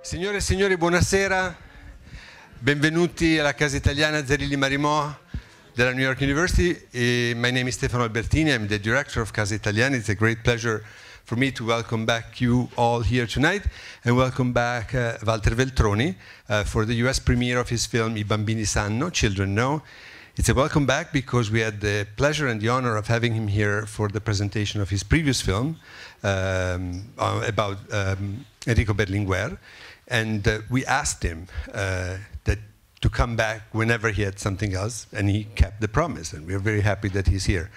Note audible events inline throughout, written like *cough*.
Signore e signori, buonasera, benvenuti alla Casa Italiana Zerilli Marimò. at New York University. Uh, my name is Stefano Albertini. I'm the director of Casa Italiana. It's a great pleasure for me to welcome back you all here tonight and welcome back uh, Walter Veltroni uh, for the US premiere of his film I Bambini Sanno, Children Know. It's a welcome back because we had the pleasure and the honor of having him here for the presentation of his previous film um, uh, about um, Enrico Berlinguer. And uh, we asked him uh, that to come back whenever he had something else, and he kept the promise, and we are very happy that he's here.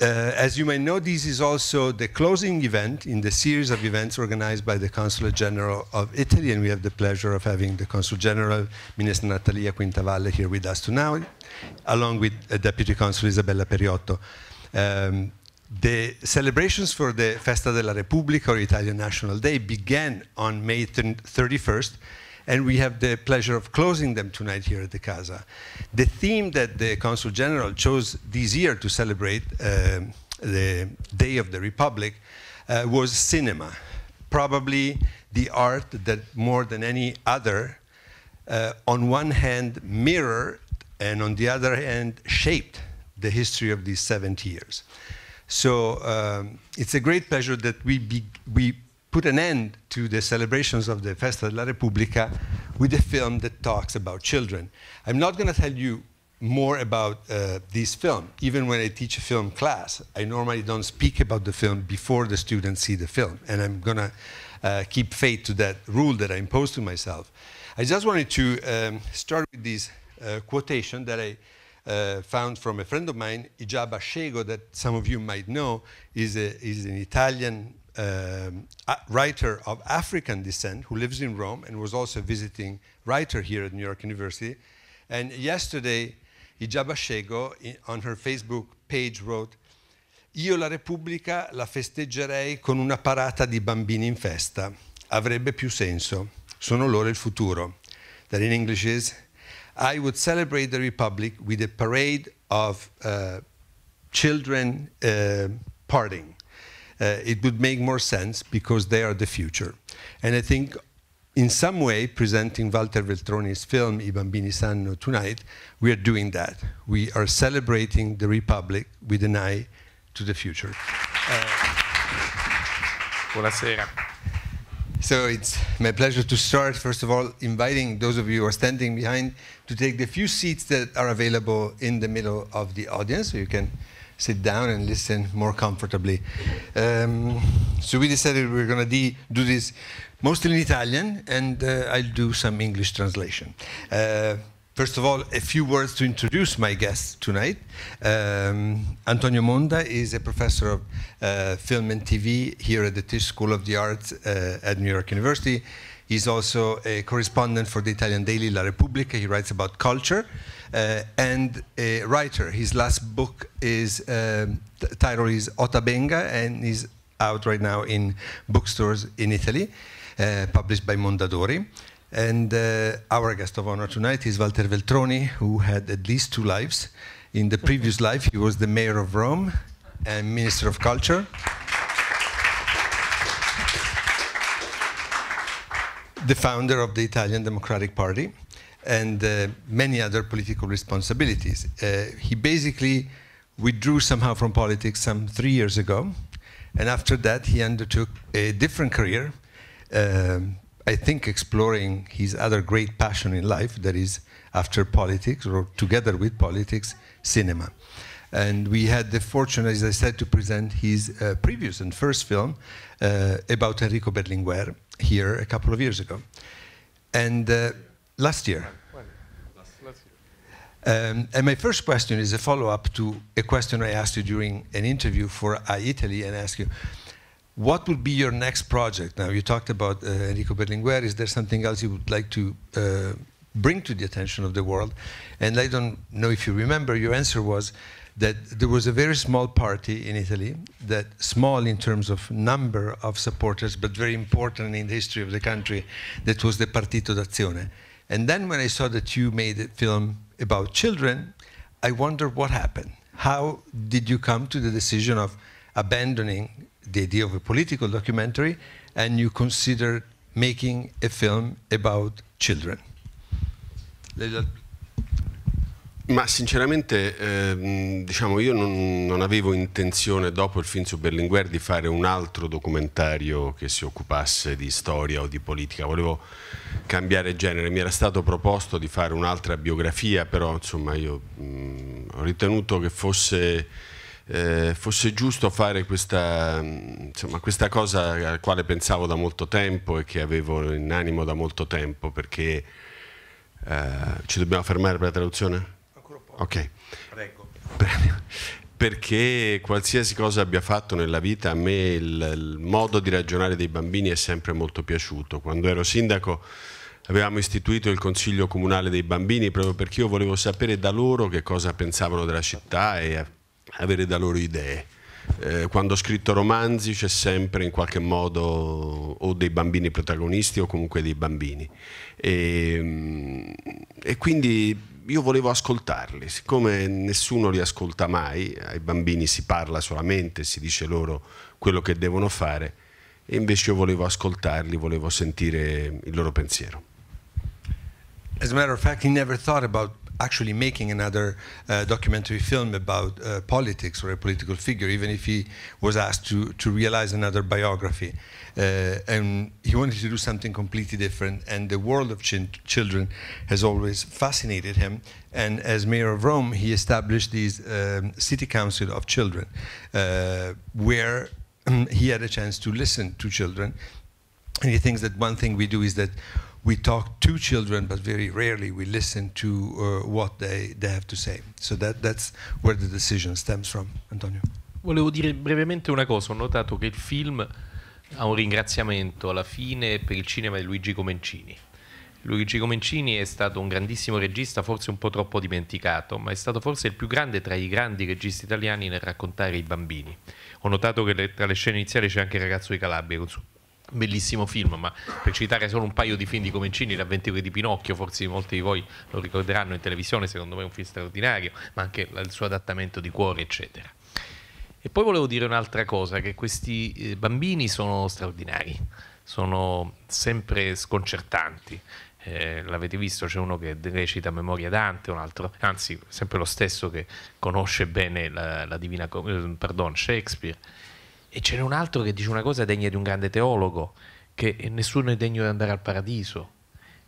Uh, as you may know, this is also the closing event in the series of events organized by the Consulate General of Italy, and we have the pleasure of having the Consul General, Minister Natalia Quintavalle, here with us tonight, along with uh, Deputy Consul Isabella Periotto. Um, the celebrations for the Festa della Repubblica, or Italian National Day, began on May 31st, and we have the pleasure of closing them tonight here at the Casa. The theme that the Consul General chose this year to celebrate uh, the Day of the Republic uh, was cinema, probably the art that more than any other, uh, on one hand, mirrored and on the other hand, shaped the history of these 70 years. So um, it's a great pleasure that we, we put an end to the celebrations of the Festa della Repubblica with a film that talks about children. I'm not going to tell you more about uh, this film. Even when I teach a film class, I normally don't speak about the film before the students see the film. And I'm going to uh, keep faith to that rule that I imposed to myself. I just wanted to um, start with this uh, quotation that I uh, found from a friend of mine, Ijaba Ashego, that some of you might know, is, a, is an Italian um, writer of African descent who lives in Rome and was also visiting writer here at New York University. And yesterday, Ijaba Shego on her Facebook page wrote, Io la Repubblica la festeggerei con una parata di bambini in festa. Avrebbe più senso. Sono loro il futuro. That in English is, I would celebrate the Republic with a parade of uh, children uh, partying. Uh, it would make more sense because they are the future. And I think in some way, presenting Walter Veltroni's film I Bambini Sanno tonight, we are doing that. We are celebrating the Republic with an eye to the future. Uh, Buonasera. So it's my pleasure to start, first of all, inviting those of you who are standing behind to take the few seats that are available in the middle of the audience, so you can sit down and listen more comfortably. Um, so we decided we are going to do this mostly in Italian, and uh, I'll do some English translation. Uh, First of all, a few words to introduce my guest tonight. Um, Antonio Monda is a professor of uh, film and TV here at the Tisch School of the Arts uh, at New York University. He's also a correspondent for the Italian daily La Repubblica. He writes about culture uh, and a writer. His last book is um, title is Otabenga and is out right now in bookstores in Italy, uh, published by Mondadori. And uh, our guest of honor tonight is Walter Veltroni, who had at least two lives. In the previous life, he was the mayor of Rome and minister of culture. the founder of the Italian Democratic Party and uh, many other political responsibilities. Uh, he basically withdrew somehow from politics some three years ago, and after that he undertook a different career, uh, I think exploring his other great passion in life, that is, after politics or together with politics, cinema. And we had the fortune, as I said, to present his uh, previous and first film uh, about Enrico Berlinguer here a couple of years ago. And uh, last year. Um, and my first question is a follow-up to a question I asked you during an interview for iItaly and asked you, what would be your next project? Now, you talked about uh, Enrico Berlinguer. Is there something else you would like to uh, bring to the attention of the world? And I don't know if you remember, your answer was, that there was a very small party in Italy, that small in terms of number of supporters, but very important in the history of the country, that was the Partito d'Azione. And then when I saw that you made a film about children, I wonder what happened. How did you come to the decision of abandoning the idea of a political documentary and you considered making a film about children? Ma sinceramente, eh, diciamo, io non, non, avevo intenzione dopo il film su Berlinguer di fare un altro documentario che si occupasse di storia o di politica, volevo cambiare genere, mi era stato proposto di fare un'altra biografia, però insomma io mh, mm, ho ritenuto che fosse, eh, fosse giusto fare questa, insomma, questa cosa alla quale pensavo da molto tempo e che avevo in animo da molto tempo, perché eh, ci dobbiamo fermare per la traduzione? Ok. Prego. Perché qualsiasi cosa abbia fatto nella vita, a me il, il modo di ragionare dei bambini è sempre molto piaciuto. Quando ero sindaco avevamo istituito il Consiglio Comunale dei Bambini proprio perché io volevo sapere da loro che cosa pensavano della città e avere da loro idee. Eh, quando ho scritto romanzi c'è sempre in qualche modo o dei bambini protagonisti o comunque dei bambini. E, ehm, e quindi io volevo ascoltarli, siccome nessuno li ascolta mai, ai bambini si parla solamente, si dice loro quello che devono fare, e invece io volevo ascoltarli, volevo sentire il loro pensiero. As a matter of fact, he never thought about actually making another uh, documentary film about uh, politics or a political figure, even if he was asked to, to realize another biography. Uh, and he wanted to do something completely different. And the world of ch children has always fascinated him. And as mayor of Rome, he established this um, city council of children, uh, where *clears throat* he had a chance to listen to children. And he thinks that one thing we do is that we talk to children, but very rarely we listen to uh, what they, they have to say. So that, that's where the decision stems from. Antonio. Volevo dire brevemente una cosa, ho notato che il film ha un ringraziamento alla fine per il cinema di Luigi Comencini. Luigi Comencini è stato un grandissimo regista, forse un po' troppo dimenticato, ma è stato forse il più grande tra i grandi registi italiani nel raccontare i bambini. Ho notato che le, tra le scene iniziali c'è anche il ragazzo di Calabria con il bellissimo film, ma per citare solo un paio di film di Comencini, L'avventura di Pinocchio, forse molti di voi lo ricorderanno in televisione, secondo me è un film straordinario, ma anche il suo adattamento di cuore, eccetera. E poi volevo dire un'altra cosa, che questi eh, bambini sono straordinari, sono sempre sconcertanti. Eh, l'avete visto, c'è uno che recita memoria Dante, un altro, anzi sempre lo stesso che conosce bene la, la divina, eh, pardon, Shakespeare e ce n'è un altro che dice una cosa degna di un grande teologo, che nessuno è degno di andare al paradiso.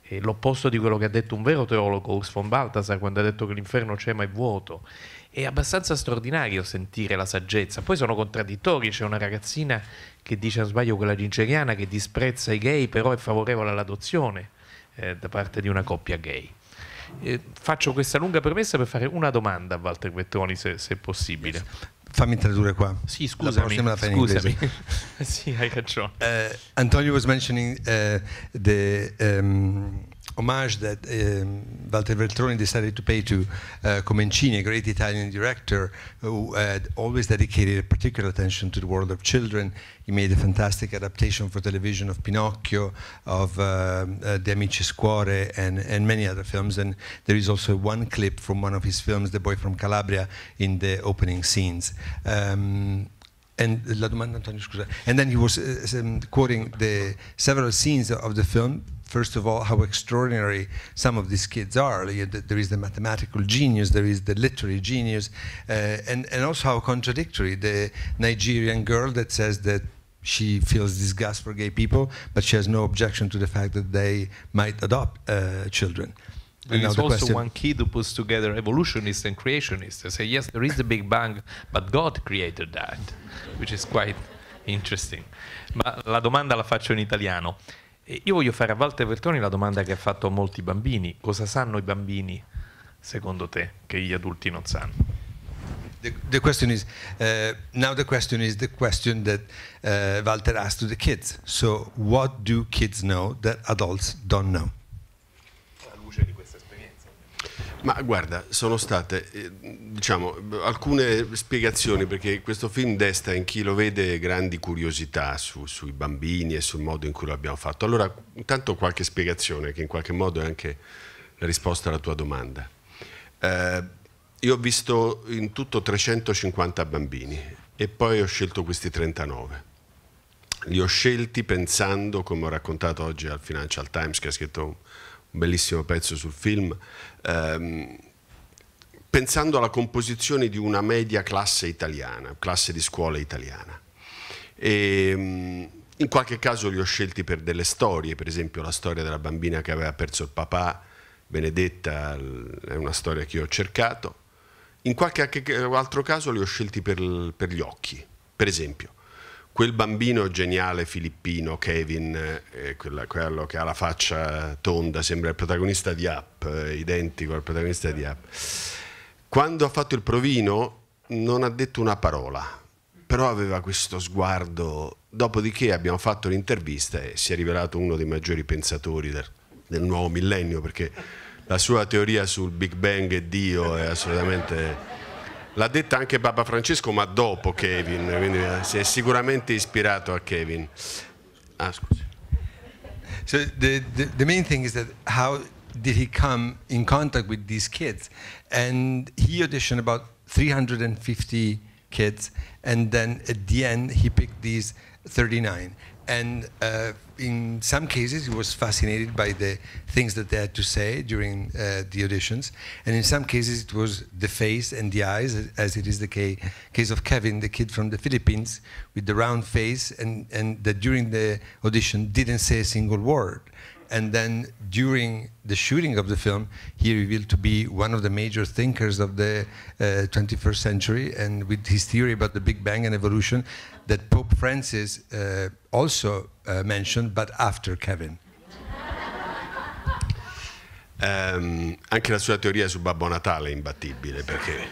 È l'opposto di quello che ha detto un vero teologo, Urs von Balthasar, quando ha detto che l'inferno c'è ma è vuoto. È abbastanza straordinario sentire la saggezza. Poi sono contraddittori, c'è una ragazzina che dice, a sbaglio, quella ginceriana che disprezza i gay, però è favorevole all'adozione eh, da parte di una coppia gay. Eh, faccio questa lunga premessa per fare una domanda a Walter Vettoni, se, se possibile. Yes. Fammi tradurre qua. Sì, scusami. La prossima scusami. *laughs* sì, hai ragione. Uh, Antonio was mentioning uh, the um, homage that um, Walter Veltroni decided to pay to uh, Comencini, a great Italian director who had always dedicated particular attention to the world of children. He made a fantastic adaptation for television of Pinocchio, of uh, uh, De Amici Scuore, and, and many other films. And there is also one clip from one of his films, The Boy from Calabria, in the opening scenes. Um, and la domanda scusa. And then he was uh, um, quoting the several scenes of the film. First of all, how extraordinary some of these kids are. There is the mathematical genius, there is the literary genius, uh, and and also how contradictory the Nigerian girl that says that she feels disgust for gay people, but she has no objection to the fact that they might adopt uh, children. And it's also question. one kid who puts together evolutionists and creationists. They say, yes, there is the Big Bang, but God created that. which is quite interesting. Ma la domanda la faccio in italiano. Io voglio fare a Walter Vertoni la domanda che ha fatto a molti bambini. Cosa sanno i bambini, secondo te, che gli adulti non sanno? The, the question is, uh, now the question is the question that uh, Walter asked to the kids. So what do kids know that adults don't know? Ma guarda, sono state eh, diciamo, alcune spiegazioni perché questo film desta in chi lo vede grandi curiosità su, sui bambini e sul modo in cui lo abbiamo fatto. Allora, intanto qualche spiegazione che in qualche modo è anche la risposta alla tua domanda. Eh, io ho visto in tutto 350 bambini e poi ho scelto questi 39. Li ho scelti pensando, come ho raccontato oggi al Financial Times che ha scritto bellissimo pezzo sul film, ehm, pensando alla composizione di una media classe italiana, classe di scuola italiana. E, ehm, in qualche caso li ho scelti per delle storie, per esempio la storia della bambina che aveva perso il papà, Benedetta, è una storia che io ho cercato. In qualche altro caso li ho scelti per, per gli occhi, per esempio quel bambino geniale filippino, Kevin, eh, quella, quello che ha la faccia tonda, sembra il protagonista di Up, eh, identico al protagonista di Up, quando ha fatto il provino non ha detto una parola, però aveva questo sguardo, dopodiché abbiamo fatto l'intervista e si è rivelato uno dei maggiori pensatori del, del nuovo millennio, perché la sua teoria sul Big Bang e Dio è assolutamente L'ha detta anche Papa Francesco, ma dopo Kevin, quindi eh, si è sicuramente ispirato a Kevin. Ah, scusi. So the, the, the main thing is that how did he come in contact with these kids? And he auditioned about 350 kids, and then at the end he picked these 39. And uh, in some cases, he was fascinated by the things that they had to say during uh, the auditions, and in some cases, it was the face and the eyes, as it is the ca case of Kevin, the kid from the Philippines, with the round face, and, and that during the audition didn't say a single word and then during the shooting of the film, he revealed to be one of the major thinkers of the uh, 21st century, and with his theory about the Big Bang and evolution that Pope Francis uh, also uh, mentioned, but after Kevin. Um, anche la sua teoria su Babbo Natale è imbattibile perché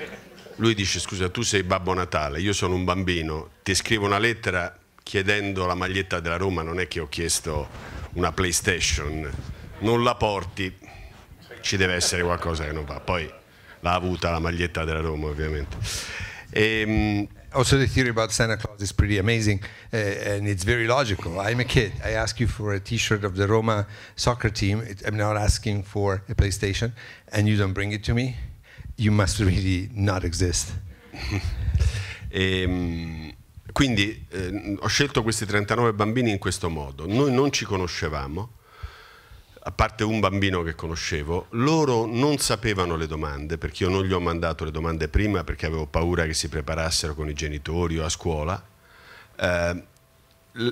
lui dice scusa tu sei Babbo Natale, io sono un bambino, ti scrivo una lettera chiedendo la maglietta della Roma, non è che ho chiesto una PlayStation, non la porti, ci deve essere qualcosa che non va. Poi l'ha avuta la maglietta della Roma, ovviamente. E, ehm, also the theory about Santa Claus is pretty amazing uh, and it's very logical. I'm a kid. I ask you for a T-shirt of the Roma soccer team. It, I'm not asking for a PlayStation, and you don't bring it to me. You must really not exist. e, ehm, quindi eh, ho scelto questi 39 bambini in questo modo. Noi non ci conoscevamo, a parte un bambino che conoscevo, loro non sapevano le domande, perché io non gli ho mandato le domande prima perché avevo paura che si preparassero con i genitori o a scuola. Eh,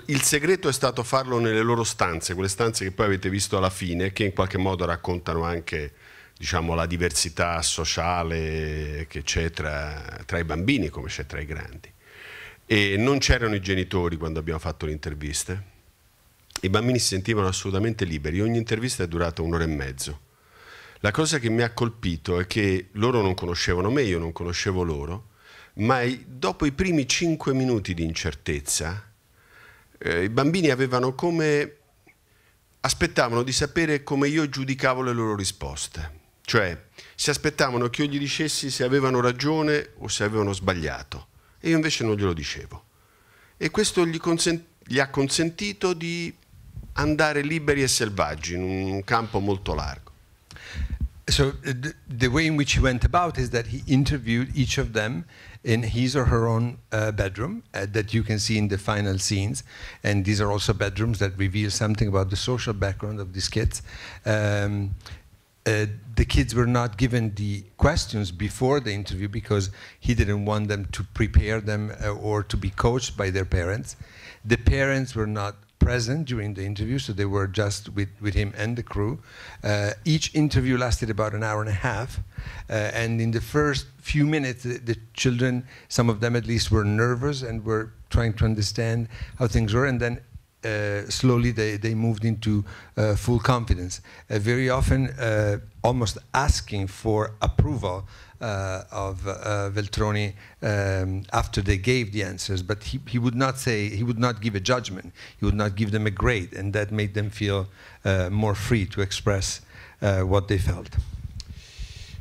il segreto è stato farlo nelle loro stanze, quelle stanze che poi avete visto alla fine, che in qualche modo raccontano anche diciamo, la diversità sociale che c'è tra, tra i bambini come c'è tra i grandi e non c'erano i genitori quando abbiamo fatto le interviste. I bambini si sentivano assolutamente liberi, ogni intervista è durata un'ora e mezzo. La cosa che mi ha colpito è che loro non conoscevano me, io non conoscevo loro, ma dopo i primi cinque minuti di incertezza, eh, i bambini avevano come aspettavano di sapere come io giudicavo le loro risposte. Cioè, si aspettavano che io gli dicessi se avevano ragione o se avevano sbagliato e io invece non glielo dicevo. E questo gli, gli ha consentito di andare liberi e selvaggi in un campo molto largo. so the, the, way in which he went about is that he interviewed each of them in his or her own uh, bedroom uh, that you can see in the final scenes and these are also bedrooms that reveal something about the social background of these kids um, Uh, the kids were not given the questions before the interview because he didn't want them to prepare them uh, or to be coached by their parents. The parents were not present during the interview, so they were just with, with him and the crew. Uh, each interview lasted about an hour and a half, uh, and in the first few minutes, the, the, children, some of them at least, were nervous and were trying to understand how things were, and then uh, slowly they, they moved into uh, full confidence. Uh, very often, almost asking for approval uh, of uh, Veltroni um, after they gave the answers, but he, he would not say, he would not give a judgment, he would not give them a grade, and that made them feel uh, more free to express what they felt.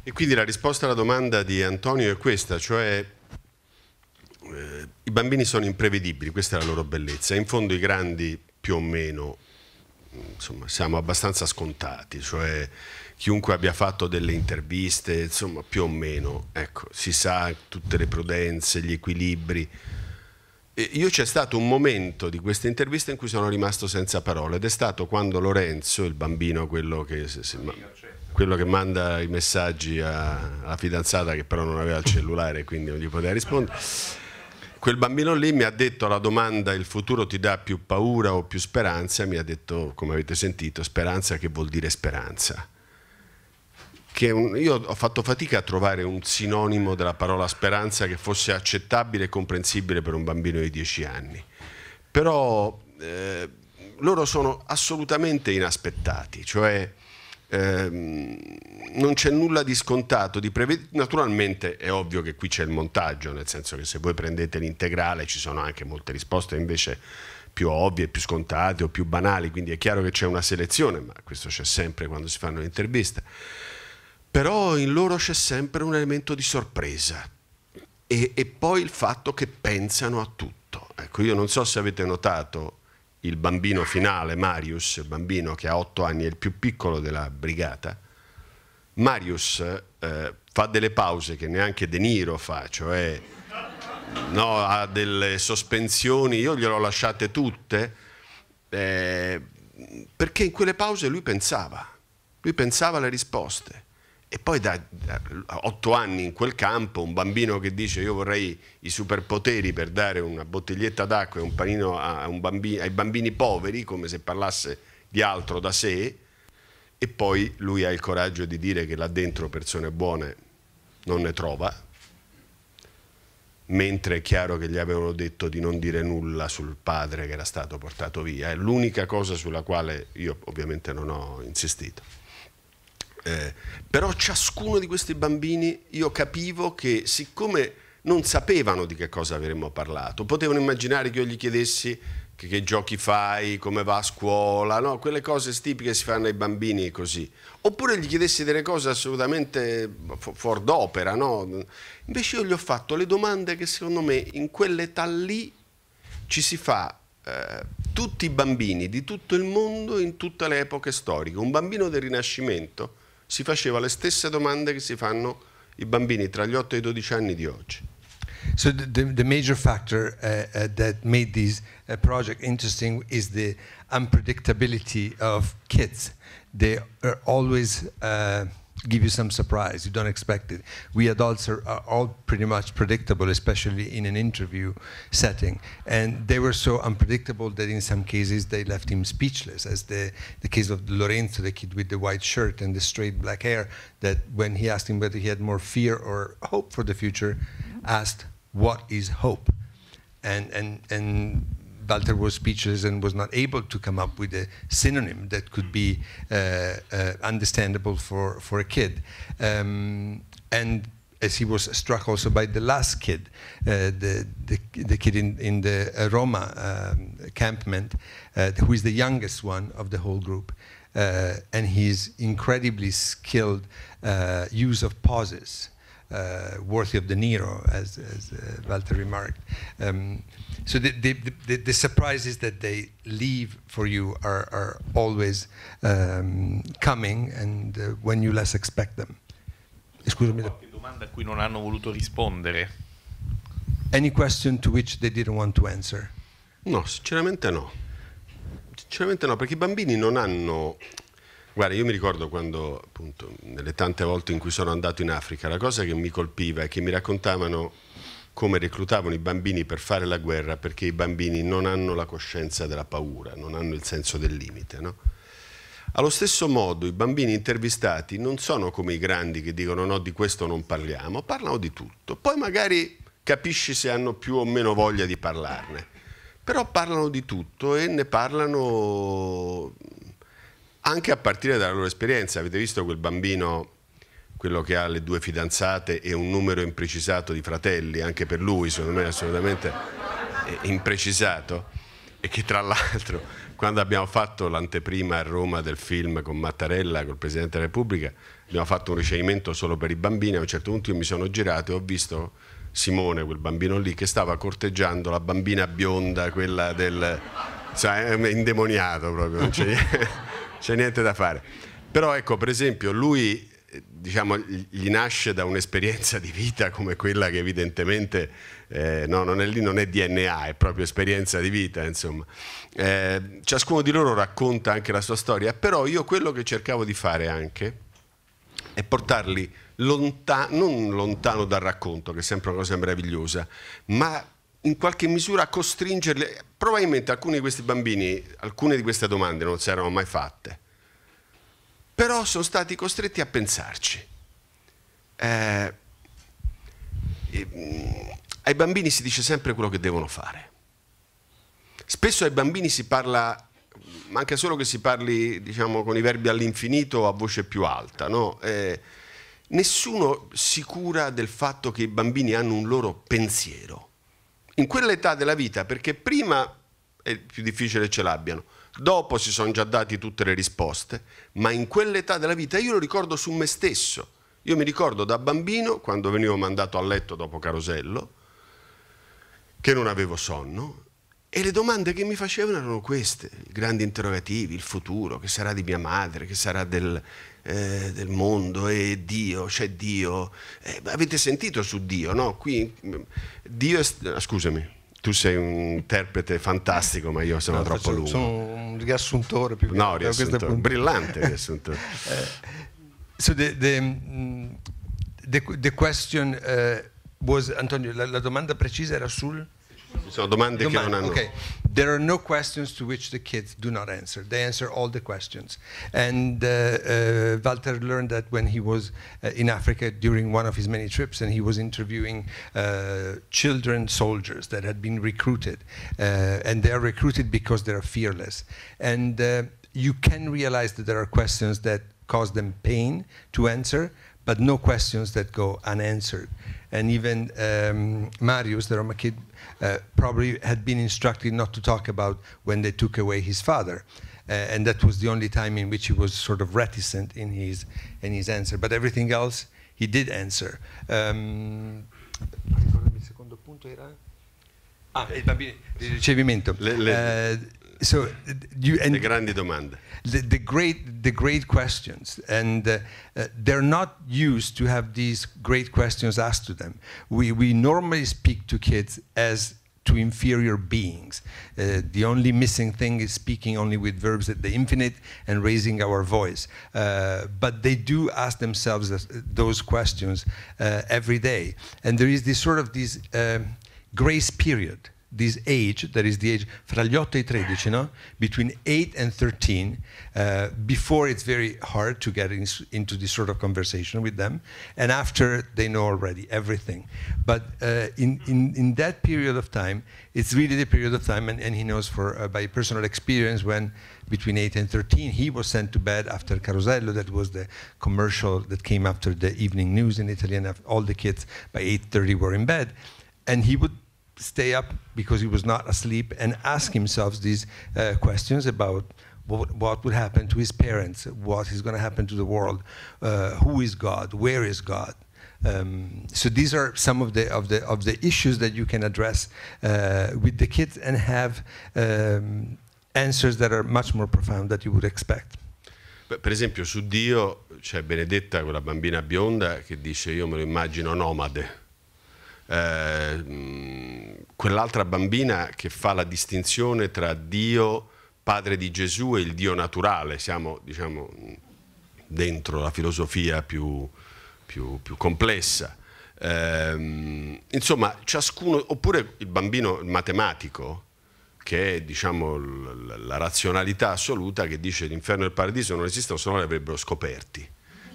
E quindi la risposta alla domanda di Antonio è questa, cioè eh, i bambini sono imprevedibili, questa è la loro bellezza. In fondo i grandi più o meno insomma, siamo abbastanza scontati, cioè chiunque abbia fatto delle interviste, insomma, più o meno, ecco, si sa tutte le prudenze, gli equilibri. E io c'è stato un momento di questa intervista in cui sono rimasto senza parole ed è stato quando Lorenzo, il bambino, quello che, se, se, ma, quello che manda i messaggi a, alla fidanzata che però non aveva il cellulare quindi non gli poteva rispondere, quel bambino lì mi ha detto alla domanda il futuro ti dà più paura o più speranza, mi ha detto, come avete sentito, speranza che vuol dire speranza. Un, io ho fatto fatica a trovare un sinonimo della parola speranza che fosse accettabile e comprensibile per un bambino di 10 anni. Però eh, loro sono assolutamente inaspettati, cioè eh, non c'è nulla di scontato, di preved... naturalmente è ovvio che qui c'è il montaggio, nel senso che se voi prendete l'integrale ci sono anche molte risposte invece più ovvie, più scontate o più banali, quindi è chiaro che c'è una selezione, ma questo c'è sempre quando si fanno le interviste, però in loro c'è sempre un elemento di sorpresa e, e poi il fatto che pensano a tutto. Ecco, io non so se avete notato il bambino finale, Marius, il bambino che ha otto anni, è il più piccolo della brigata, Marius eh, fa delle pause che neanche De Niro fa, cioè no, ha delle sospensioni, io gliele ho lasciate tutte, eh, perché in quelle pause lui pensava, lui pensava alle risposte. E poi da, da otto anni in quel campo un bambino che dice io vorrei i superpoteri per dare una bottiglietta d'acqua e un panino a un bambino, ai bambini poveri, come se parlasse di altro da sé, e poi lui ha il coraggio di dire che là dentro persone buone non ne trova, mentre è chiaro che gli avevano detto di non dire nulla sul padre che era stato portato via. È l'unica cosa sulla quale io ovviamente non ho insistito. Eh, però ciascuno di questi bambini io capivo che siccome non sapevano di che cosa avremmo parlato, potevano immaginare che io gli chiedessi che, che giochi fai, come va a scuola, no? quelle cose tipiche che si fanno ai bambini così. Oppure gli chiedessi delle cose assolutamente fuor d'opera, no? Invece io gli ho fatto le domande che secondo me in quell'età lì ci si fa eh, tutti i bambini di tutto il mondo in tutte le epoche storiche. Un bambino del Rinascimento si faceva le stesse domande che si fanno i bambini tra gli 8 e i 12 anni di oggi. So the, the, the major factor uh, uh, that made this uh, project interesting is the unpredictability of kids. They are always uh, give you some surprise. You don't expect it. We adults are, are, all pretty much predictable, especially in an interview setting. And they were so unpredictable that in some cases they left him speechless, as the, the case of Lorenzo, the kid with the white shirt and the straight black hair, that when he asked him whether he had more fear or hope for the future, asked, What is hope? And, and, and Walter was speechless and was not able to come up with a synonym that could be uh, uh, understandable for, for a kid. Um, and as he was struck also by the last kid, uh, the, the, the, kid in, in the uh, Roma um, campment, uh, who is the youngest one of the whole group. Uh, and his incredibly skilled use of pauses, worthy of De Niro, as, as Walter remarked. Um, so the, the, the, the, surprises that they leave for you are, are always um, coming and uh, when you less expect them. Scusami. Qualche domanda a cui non hanno voluto rispondere? Any question to which they didn't want to answer? No, sinceramente no. Sinceramente no, perché i bambini non hanno... Guarda, io mi ricordo quando, appunto, nelle tante volte in cui sono andato in Africa, la cosa che mi colpiva è che mi raccontavano come reclutavano i bambini per fare la guerra perché i bambini non hanno la coscienza della paura, non hanno il senso del limite. No? Allo stesso modo i bambini intervistati non sono come i grandi che dicono no, di questo non parliamo, parlano di tutto. Poi magari capisci se hanno più o meno voglia di parlarne, però parlano di tutto e ne parlano anche a partire dalla loro esperienza. Avete visto quel bambino quello che ha le due fidanzate e un numero imprecisato di fratelli, anche per lui secondo me è assolutamente eh, imprecisato, e che tra l'altro quando abbiamo fatto l'anteprima a Roma del film con Mattarella, col Presidente della Repubblica, abbiamo fatto un ricevimento solo per i bambini, a un certo punto io mi sono girato e ho visto Simone, quel bambino lì, che stava corteggiando la bambina bionda, quella del... cioè indemoniato proprio, non *laughs* c'è niente da fare. Però ecco, per esempio, lui diciamo, gli nasce da un'esperienza di vita come quella che evidentemente eh, no, non, è, non, è, DNA, è proprio esperienza di vita. Eh, ciascuno di loro racconta anche la sua storia, però io quello che cercavo di fare anche è portarli lontano, non lontano dal racconto, che è sempre una cosa meravigliosa, ma in qualche misura costringerli. Probabilmente alcuni di questi bambini, alcune di queste domande non si erano mai fatte però sono stati costretti a pensarci. Eh, ai bambini si dice sempre quello che devono fare. Spesso ai bambini si parla, manca solo che si parli diciamo, con i verbi all'infinito a voce più alta, no? eh, nessuno si cura del fatto che i bambini hanno un loro pensiero. In quell'età della vita, perché prima è più difficile che ce l'abbiano, Dopo si sono già dati tutte le risposte, ma in quell'età della vita io lo ricordo su me stesso. Io mi ricordo da bambino, quando venivo mandato a letto dopo Carosello, che non avevo sonno, e le domande che mi facevano erano queste, i grandi interrogativi, il futuro, che sarà di mia madre, che sarà del, eh, del mondo, e Dio, c'è Dio. Eh, avete sentito su Dio, no? Qui, mm, Dio è, scusami, tu sei un interprete fantastico, ma io sono no, troppo sono, lungo. Sono un riassuntore più che no, riassuntore, un brillante *laughs* riassuntore. uh, so the, the, mm, the, the question uh, was, Antonio, la, la domanda precisa era sul... So domande, domande, che non hanno. Okay. There are no questions to which the kids do not answer. They answer all the questions. And uh, uh, Walter learned that when he was uh, in Africa during one of his many trips and he was interviewing uh, children soldiers that had been recruited. Uh, and they are recruited because they are fearless. And uh, you can realize that there are questions that cause them pain to answer, but no questions that go unanswered and even um, Marius, the Roma kid, uh, probably had been instructed not to talk about when they took away his father. Uh, and that was the only time in which he was sort of reticent in his, in his answer. But everything else, he did answer. Um, ah, eh, il ricevimento. Le, le. Eh, so you and grandi domande. The, the, great, the great questions, and uh, uh, they're not used to have these great questions asked to them. We we normally speak to kids as to inferior beings. Uh, the only missing thing is speaking only with verbs at the infinite and raising our voice. Uh, but they do ask themselves those questions uh, every day. And there is this sort of this um, grace period this age, that is the age fra gli 8 e i 13, no? between 8 and 13, uh, before it's very hard to get in, into this sort of conversation with them, and after they know already everything. But uh, in, in, in that period of time, it's really the period of time, and, and he knows for, uh, by personal experience when between 8 and 13, he was sent to bed after Carosello, that was the commercial that came after the evening news in Italy, and all the kids by 8.30 were in bed. And he would stay up because he was not asleep and ask himself these uh, questions about what, what, would happen to his parents, what is going to happen to the world, uh, who is God, where is God. Um, so these are some of the of the of the issues that you can address uh, with the kids and have um, answers that are much more profound that you would expect. Per esempio su Dio c'è Benedetta, quella bambina bionda, che dice io me lo immagino nomade. Eh, mm, quell'altra bambina che fa la distinzione tra Dio padre di Gesù e il Dio naturale, siamo diciamo, dentro la filosofia più, più, più complessa. Eh, insomma, ciascuno, oppure il bambino il matematico, che è diciamo, la razionalità assoluta che dice l'inferno e il paradiso non esistono, se no li avrebbero scoperti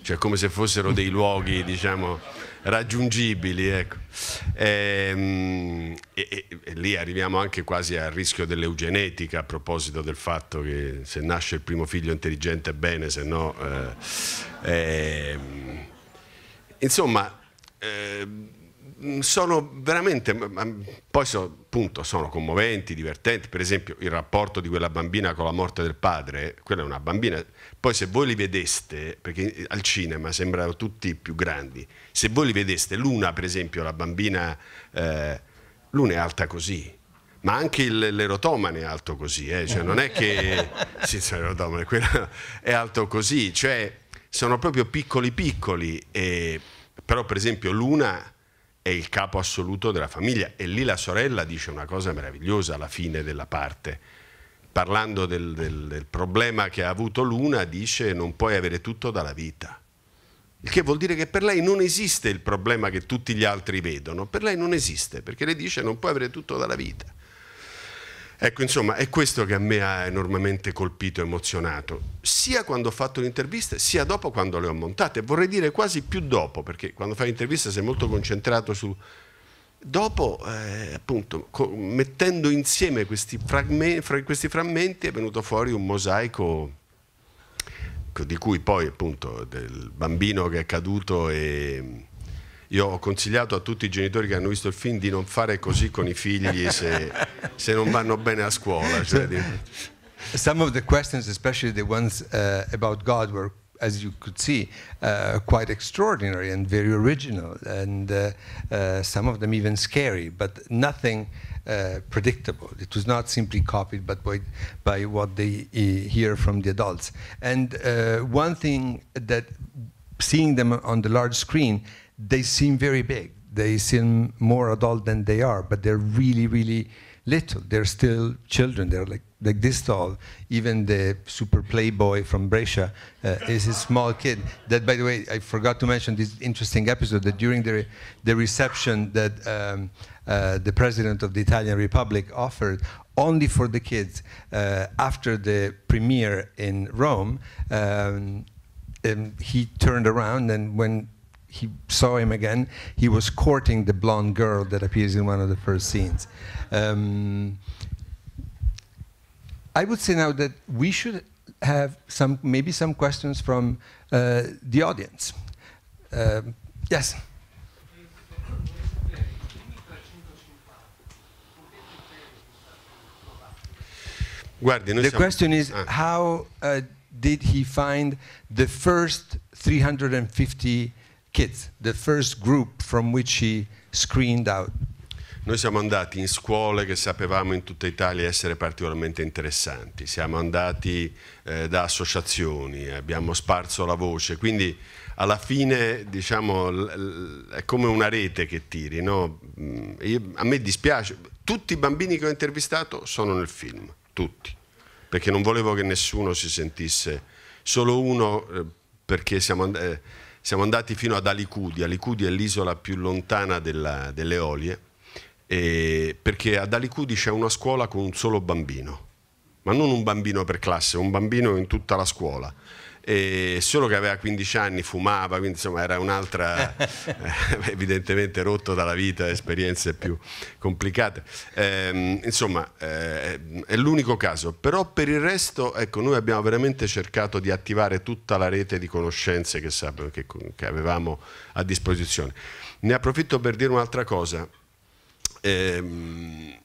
cioè come se fossero dei luoghi diciamo, raggiungibili. Ecco. Ehm, e, e, e, lì arriviamo anche quasi al rischio dell'eugenetica a proposito del fatto che se nasce il primo figlio intelligente bene, se no... Eh, eh, insomma... Eh, Mm, sono veramente, poi sono, appunto, sono commoventi, divertenti, per esempio il rapporto di quella bambina con la morte del padre, quella è una bambina, poi se voi li vedeste, perché eh, al cinema sembrano tutti più grandi, se voi li vedeste, Luna per esempio, la bambina, eh, Luna è alta così, ma anche l'erotomane è alto così, eh? cioè, non è che *laughs* sì, l'erotomane è alto così, cioè sono proprio piccoli piccoli, e, però per esempio Luna è il capo assoluto della famiglia e lì la sorella dice una cosa meravigliosa alla fine della parte. Parlando del, del, del problema che ha avuto l'una, dice non puoi avere tutto dalla vita. Il che vuol dire che per lei non esiste il problema che tutti gli altri vedono, per lei non esiste, perché lei dice non puoi avere tutto dalla vita. Ecco, insomma, è questo che a me ha enormemente colpito, e emozionato, sia quando ho fatto le interviste, sia dopo quando le ho montate. Vorrei dire quasi più dopo, perché quando fai l'intervista sei molto concentrato su... Dopo, eh, appunto, mettendo insieme questi, fra- questi frammenti è venuto fuori un mosaico di cui poi, appunto, del bambino che è caduto e io ho consigliato a tutti i genitori che hanno visto il film di non fare così con i figli se, se non vanno bene a scuola. Cioè di... Some of the questions, especially the ones uh, about God, were as you could see, uh, quite extraordinary and very original, and uh, uh, some of them even scary, but nothing uh, predictable. It was not simply copied, but by, by what they uh, hear from the adults. And uh, one thing that seeing them on the large screen they seem very big. They seem more adult than they are, but they're really, really little. They're still children. They're like like this tall. Even the super playboy from Brescia uh, is a small kid. That, by the way, I forgot to mention this interesting episode that during the re the reception that um, uh, the president of the Italian Republic offered only for the kids uh, after the premiere in Rome. Um, um he turned around and when he saw him again, he was courting the blonde girl that appears in one of the first scenes. Um, I would say now that we should have some, maybe some questions from uh, the audience. Uh, yes. the question is ah. how uh, did he find the first 350 kids, the first group from which he screened out. Noi siamo andati in scuole che sapevamo in tutta Italia essere particolarmente interessanti, siamo andati eh, da associazioni, abbiamo sparso la voce, quindi alla fine diciamo, è come una rete che tiri. No? Mm, io, a me dispiace, tutti i bambini che ho intervistato sono nel film, tutti, perché non volevo che nessuno si sentisse, solo uno eh, perché siamo andati... Eh, siamo andati fino ad Alicudi, Alicudi è l'isola più lontana della, delle Olie, eh, perché ad Alicudi c'è una scuola con un solo bambino, ma non un bambino per classe, un bambino in tutta la scuola e solo che aveva 15 anni, fumava, quindi insomma era un'altra, *laughs* eh, *laughs* evidentemente rotto dalla vita, esperienze più complicate. Eh, insomma, eh, è l'unico caso, però per il resto, ecco, noi abbiamo veramente cercato di attivare tutta la rete di conoscenze che, che, che avevamo a disposizione. Ne approfitto per dire un'altra cosa. Ehm,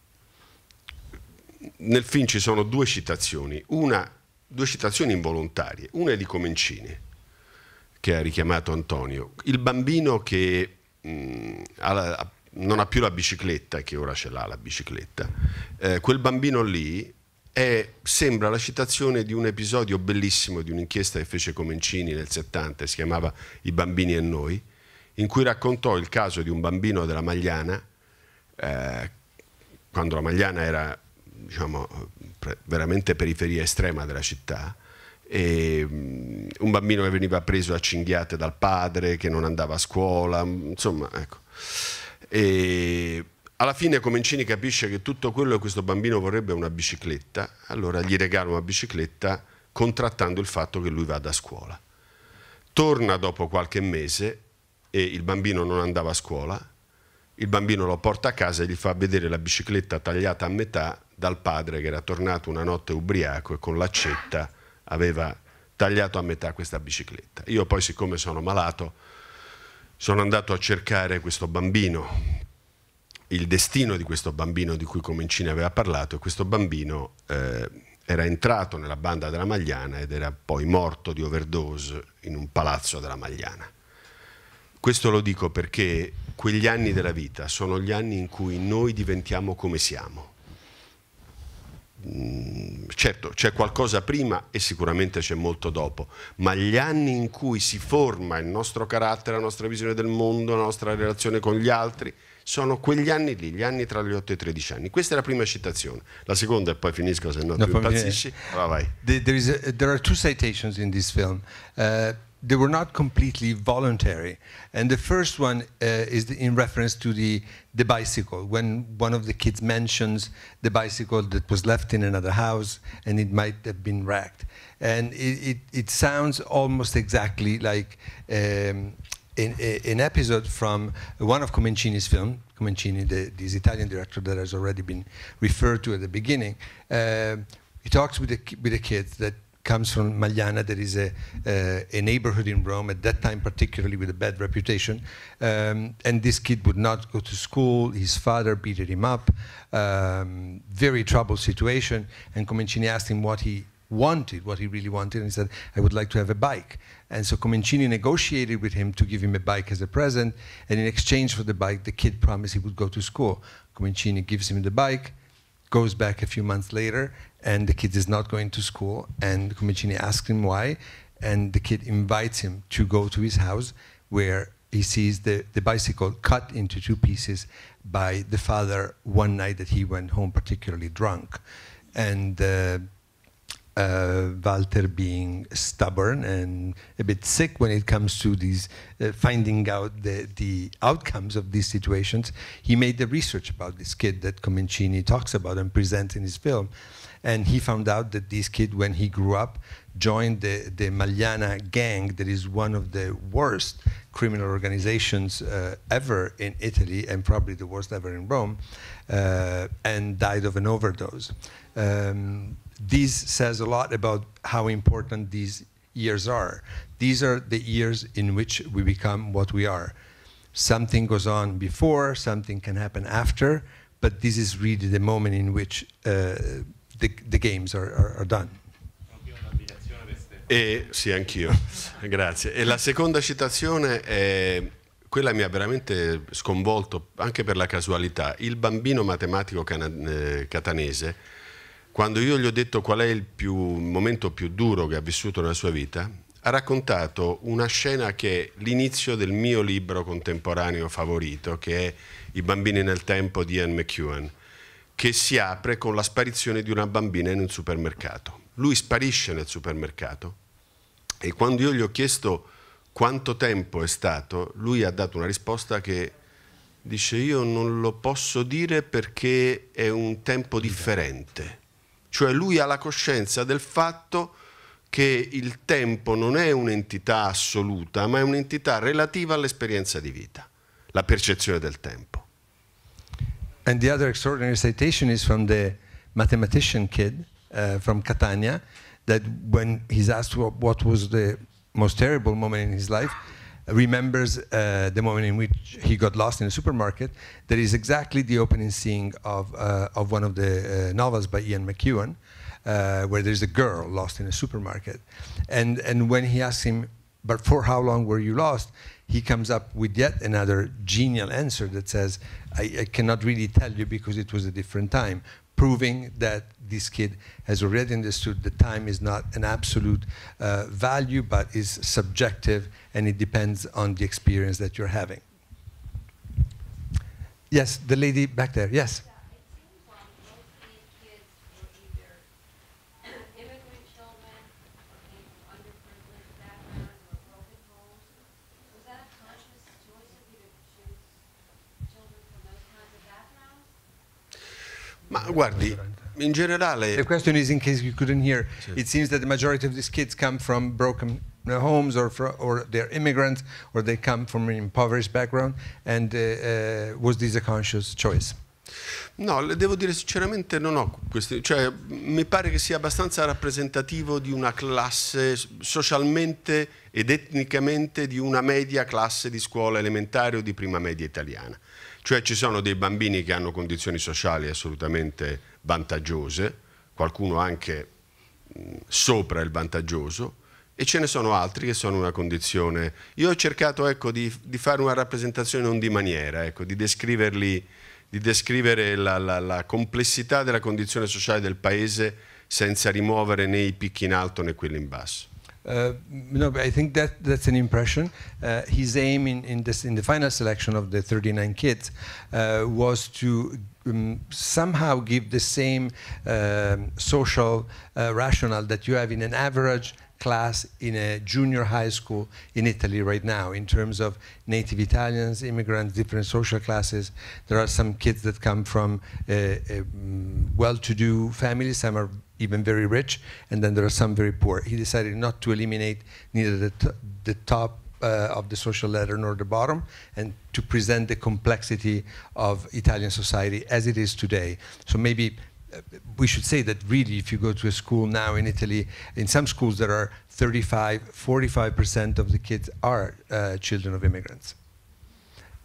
nel film ci sono due citazioni, una due citazioni involontarie. Una è di Comencini, che ha richiamato Antonio. Il bambino che mh, mm, ha la, non ha più la bicicletta, che ora ce l'ha la bicicletta, eh, quel bambino lì è, sembra la citazione di un episodio bellissimo di un'inchiesta che fece Comencini nel 70, si chiamava I bambini e noi, in cui raccontò il caso di un bambino della Magliana, eh, quando la Magliana era diciamo, veramente periferia estrema della città, e mm, un bambino che veniva preso a cinghiate dal padre, che non andava a scuola, mm, insomma, ecco. E alla fine Comencini capisce che tutto quello che questo bambino vorrebbe è una bicicletta, allora gli regala una bicicletta contrattando il fatto che lui vada a scuola. Torna dopo qualche mese e il bambino non andava a scuola, il bambino lo porta a casa e gli fa vedere la bicicletta tagliata a metà dal padre che era tornato una notte ubriaco e con l'accetta aveva tagliato a metà questa bicicletta. Io poi siccome sono malato sono andato a cercare questo bambino, il destino di questo bambino di cui Comencini aveva parlato e questo bambino eh, era entrato nella banda della Magliana ed era poi morto di overdose in un palazzo della Magliana. Questo lo dico perché quegli anni della vita sono gli anni in cui noi diventiamo come siamo Mm, certo c'è qualcosa prima e sicuramente c'è molto dopo, ma gli anni in cui si forma il nostro carattere, la nostra visione del mondo, la nostra relazione con gli altri, sono quegli anni lì, gli anni tra gli 8 e i 13 anni. Questa è la prima citazione. La seconda e poi finisco se no, no tu impazzisci. Va vai. There, is a, there are two citations in this film. Uh, they were not completely voluntary. And the first one uh, is in reference to the, the bicycle. When one of the kids mentions the bicycle that was left in another house and it might have been wrecked. And it, it, it sounds almost exactly like um, in, in, an episode from one of Comencini's film, Comencini, the, this Italian director that has already been referred to at the beginning. Uh, he talks with the, with the kids that comes from Magliana. There is a, uh, a neighborhood in Rome, at that time particularly, with a bad reputation. Um, and this kid would not go to school. His father beat him up. Um, very troubled situation. And Comencini asked him what he wanted, what he really wanted, and he said, I would like to have a bike. And so Comencini negotiated with him to give him a bike as a present, and in exchange for the bike, the kid promised he would go to school. Comencini gives him the bike, goes back a few months later, and the kid is not going to school. And Comicini asks him why, and the kid invites him to go to his house where he sees the, the bicycle cut into two pieces by the father one night that he went home particularly drunk. And uh, uh, Walter being stubborn and a bit sick when it comes to these uh, finding out the, the outcomes of these situations, he made the research about this kid that Comencini talks about and presents in his film. And he found out that this kid, when he grew up, joined the, the Maliana gang, that is one of the worst criminal organizations uh, ever in Italy, and probably the worst ever in Rome, uh, and died of an overdose. Um, this says a lot about how important these years are. These are the years in which we become what we are. Something goes on before, something can happen after, but this is really the moment in which uh, the, the games are, are, are done. E, sì, anch'io, *laughs* grazie. E la seconda citazione è, quella mi ha veramente sconvolto, anche per la casualità. Il bambino matematico eh, catanese, quando io gli ho detto qual è il più, momento più duro che ha vissuto nella sua vita, ha raccontato una scena che è l'inizio del mio libro contemporaneo favorito, che è I bambini nel tempo di Ian McEwan che si apre con la sparizione di una bambina in un supermercato. Lui sparisce nel supermercato e quando io gli ho chiesto quanto tempo è stato, lui ha dato una risposta che dice io non lo posso dire perché è un tempo differente. Cioè lui ha la coscienza del fatto che il tempo non è un'entità assoluta, ma è un'entità relativa all'esperienza di vita, la percezione del tempo. And the other extraordinary citation is from the mathematician kid uh, from Catania, that when he's asked what, what, was the most terrible moment in his life, remembers uh, the moment in which he got lost in a supermarket. That is exactly the opening scene of, uh, of one of the uh, novels by Ian McEwan, uh, where there's a girl lost in a supermarket. And, and when he asks him, but for how long were you lost? he comes up with yet another genial answer that says, I, I cannot really tell you because it was a different time, proving that this kid has already understood that time is not an absolute uh, value, but is subjective, and it depends on the experience that you're having. Yes, the lady back there, yes. guardi, in generale... The question is, in case you couldn't hear, sì. it seems that the majority of these kids come from broken uh, homes or, for, or they're immigrants or they come from an impoverished background and uh, uh, was this a conscious choice? No, devo dire sinceramente non ho questi, cioè mi pare che sia abbastanza rappresentativo di una classe socialmente ed etnicamente di una media classe di scuola elementare o di prima media italiana. Cioè ci sono dei bambini che hanno condizioni sociali assolutamente vantaggiose, qualcuno anche sopra il vantaggioso, e ce ne sono altri che sono una condizione. Io ho cercato ecco, di, di, fare una rappresentazione non di maniera, ecco, di descriverli di descrivere la, la, la, complessità della condizione sociale del paese senza rimuovere né i picchi in alto né quelli in basso. Uh, no, but I think that that's an impression. Uh, his aim in in, this, in the final selection of the 39 kids uh, was to um, somehow give the same um, social uh, rationale that you have in an average class in a junior high school in Italy right now in terms of native Italians, immigrants, different social classes. There are some kids that come from uh, well-to-do families, some are even very rich, and then there are some very poor. He decided not to eliminate neither the, the top uh, of the social ladder nor the bottom, and to present the complexity of Italian society as it is today. So maybe uh, we should say that really if you go to a school now in Italy, in some schools there are 35, 45% of the kids are uh, children of immigrants.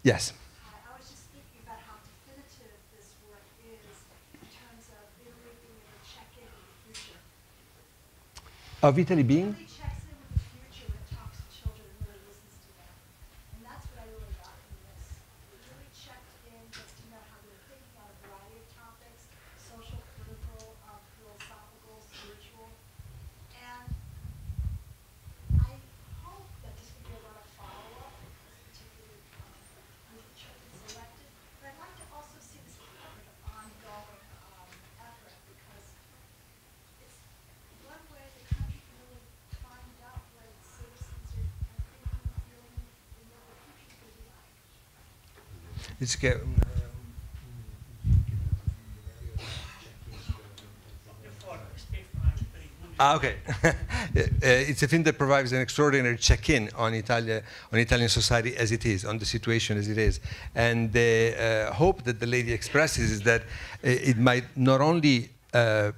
Yes. of Italy being Ah, okay. *laughs* Eh, it's a film that provides an extraordinary check-in on, Italia, on Italian society as it is, on the situation as it is. And the uh, hope that the lady expresses is that eh, it might not only uh,